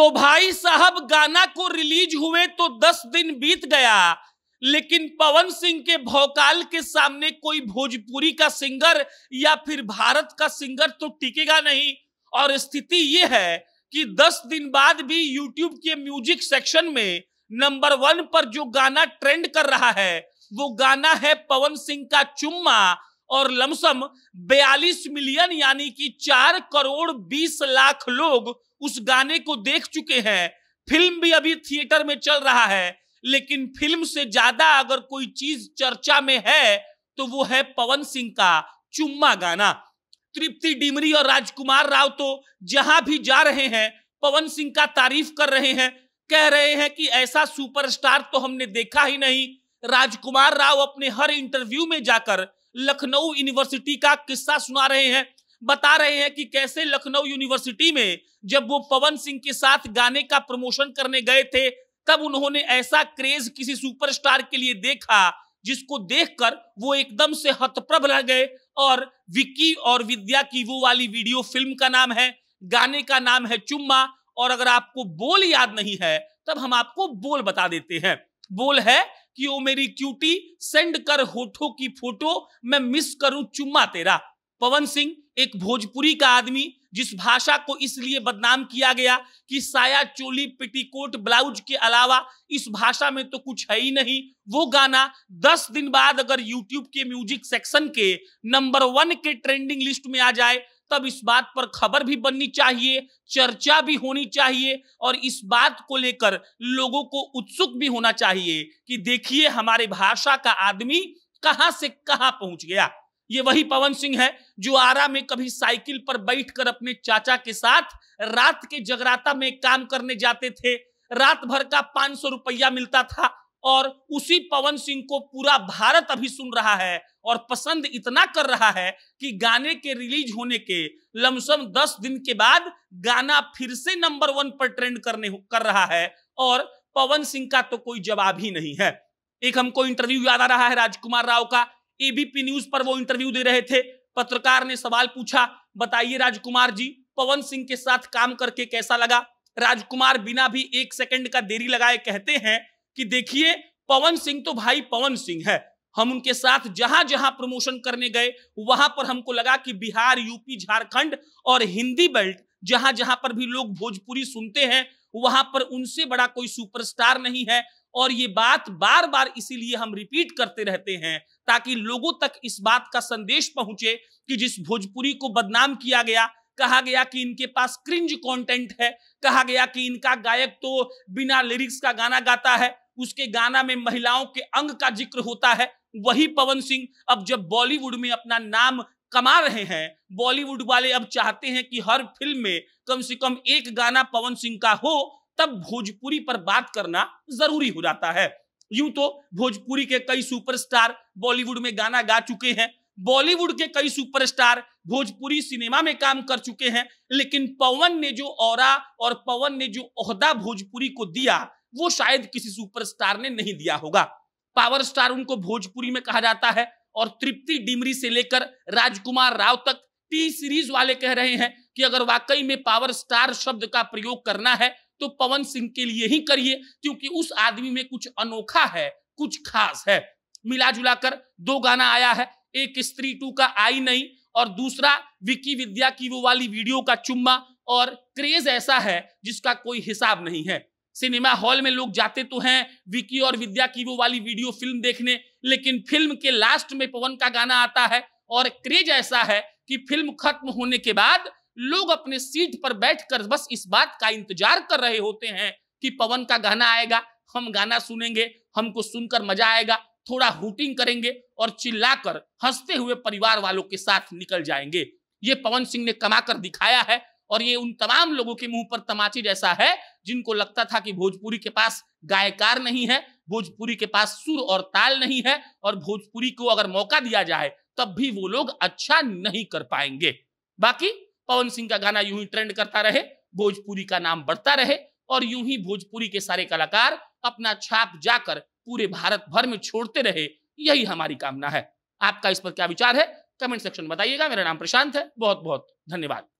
तो भाई साहब गाना को रिलीज हुए तो दस दिन बीत गया लेकिन पवन सिंह के भोकाल के सामने कोई भोजपुरी का सिंगर या फिर भारत का सिंगर तो टिकेगा नहीं और स्थिति यह है कि दस दिन बाद भी यूट्यूब के म्यूजिक सेक्शन में नंबर वन पर जो गाना ट्रेंड कर रहा है वो गाना है पवन सिंह का चुम्मा और लमसम 42 मिलियन यानी कि चार करोड़ 20 लाख लोग उस गाने को देख चुके हैं फिल्म भी अभी थिएटर में चल रहा है लेकिन फिल्म से ज्यादा अगर कोई चीज चर्चा में है तो वो है पवन सिंह का चुम्मा गाना तृप्ति डिमरी और राजकुमार राव तो जहां भी जा रहे हैं पवन सिंह का तारीफ कर रहे हैं कह रहे हैं कि ऐसा सुपरस्टार तो हमने देखा ही नहीं राजकुमार राव अपने हर इंटरव्यू में जाकर लखनऊ यूनिवर्सिटी का किस्सा सुना रहे हैं बता रहे हैं कि कैसे लखनऊ यूनिवर्सिटी में जब वो पवन सिंह के साथ गाने का प्रमोशन करने गए थे तब उन्होंने ऐसा क्रेज किसी सुपरस्टार के लिए देखा जिसको देखकर वो एकदम से हतप्रभ रह गए और विक्की और विद्या की वो वाली वीडियो फिल्म का नाम है गाने का नाम है चुम्मा और अगर आपको बोल याद नहीं है तब हम आपको बोल बता देते हैं बोल है कि ओ मेरी क्यूटी सेंड कर होठो की फोटो मैं मिस करूं चुम्मा तेरा पवन सिंह एक भोजपुरी का आदमी जिस भाषा को इसलिए बदनाम किया गया कि साया चोली पेटीकोट ब्लाउज के अलावा इस भाषा में तो कुछ है ही नहीं वो गाना दस दिन बाद अगर YouTube के म्यूजिक सेक्शन के नंबर वन के ट्रेंडिंग लिस्ट में आ जाए तब इस बात पर खबर भी बननी चाहिए चर्चा भी होनी चाहिए और इस बात को लेकर लोगों को उत्सुक भी होना चाहिए कि देखिए हमारे भाषा का आदमी कहां से कहां पहुंच गया ये वही पवन सिंह है जो आरा में कभी साइकिल पर बैठकर अपने चाचा के साथ रात के जगराता में काम करने जाते थे रात भर का पांच सौ रुपया मिलता था और उसी पवन सिंह को पूरा भारत अभी सुन रहा है और पसंद इतना कर रहा है कि गाने के रिलीज होने के लमसम दस दिन के बाद गाना फिर से नंबर वन पर ट्रेंड करने कर रहा है और पवन सिंह का तो कोई जवाब ही नहीं है एक हमको इंटरव्यू याद आ रहा है राजकुमार राव का एबीपी न्यूज पर वो इंटरव्यू दे रहे थे पत्रकार ने सवाल पूछा बताइए राजकुमार जी पवन सिंह के साथ काम करके कैसा लगा राजकुमार बिना भी एक सेकंड का देरी लगाए कहते हैं कि देखिए पवन सिंह तो भाई पवन सिंह है हम उनके साथ जहां जहां प्रमोशन करने गए वहां पर हमको लगा कि बिहार यूपी झारखंड और हिंदी बेल्ट जहां जहां पर भी लोग भोजपुरी सुनते हैं वहां पर उनसे बड़ा कोई सुपरस्टार नहीं है और ये बात बार बार इसीलिए हम रिपीट करते रहते हैं ताकि लोगों तक इस बात का संदेश पहुंचे कि जिस भोजपुरी को बदनाम किया गया कहा गया कि इनके पास क्रिंज कंटेंट है कहा गया कि इनका गायक तो बिना लिरिक्स का गाना गाता है उसके गाना में महिलाओं के अंग का जिक्र होता है वही पवन सिंह अब जब बॉलीवुड में अपना नाम कमा रहे हैं बॉलीवुड वाले अब चाहते हैं कि हर फिल्म में कम से कम एक गाना पवन सिंह का हो तब भोजपुरी पर बात करना जरूरी हो जाता है यूं तो भोजपुरी के कई सुपरस्टार बॉलीवुड में गाना गा चुके हैं बॉलीवुड के कई सुपरस्टार भोजपुरी सिनेमा में काम कर चुके हैं लेकिन पवन ने जो और और पवन ने जो ओहदा भोजपुरी को दिया वो शायद किसी सुपरस्टार ने नहीं दिया होगा पावर स्टार उनको भोजपुरी में कहा जाता है और तृप्ति डिमरी से लेकर राजकुमार राव तक टी सीरीज वाले कह रहे हैं कि अगर वाकई में पावर स्टार शब्द का प्रयोग करना है तो पवन सिंह के लिए ही करिए क्योंकि उस आदमी में कुछ अनोखा है कुछ खास है मिला जुलाकर दो गाना आया है एक स्त्री टू का आई नहीं और दूसरा विकी विद्या की वो वाली वीडियो का चुम्मा और क्रेज ऐसा है जिसका कोई हिसाब नहीं है सिनेमा हॉल में लोग जाते तो हैं विकी और विद्या की वो वाली वीडियो फिल्म देखने लेकिन फिल्म के लास्ट में पवन का गाना आता है और क्रेज ऐसा है कि फिल्म खत्म होने के बाद लोग अपने सीट पर बैठकर बस इस बात का इंतजार कर रहे होते हैं कि पवन का गाना आएगा हम गाना सुनेंगे हमको सुनकर मजा आएगा थोड़ा हुटिंग करेंगे और चिल्लाकर हंसते हुए परिवार वालों के साथ निकल जाएंगे ये पवन सिंह ने कमाकर दिखाया है और ये उन तमाम लोगों के मुंह पर तमाची जैसा है जिनको लगता था कि भोजपुरी के पास गायकार नहीं है भोजपुरी के पास सुर और ताल नहीं है और भोजपुरी को अगर मौका दिया जाए तब भी वो लोग अच्छा नहीं कर पाएंगे बाकी पवन सिंह का गाना यूं ही ट्रेंड करता रहे भोजपुरी का नाम बढ़ता रहे और यूं ही भोजपुरी के सारे कलाकार अपना छाप जाकर पूरे भारत भर में छोड़ते रहे यही हमारी कामना है आपका इस पर क्या विचार है कमेंट सेक्शन में बताइएगा मेरा नाम प्रशांत है बहुत बहुत धन्यवाद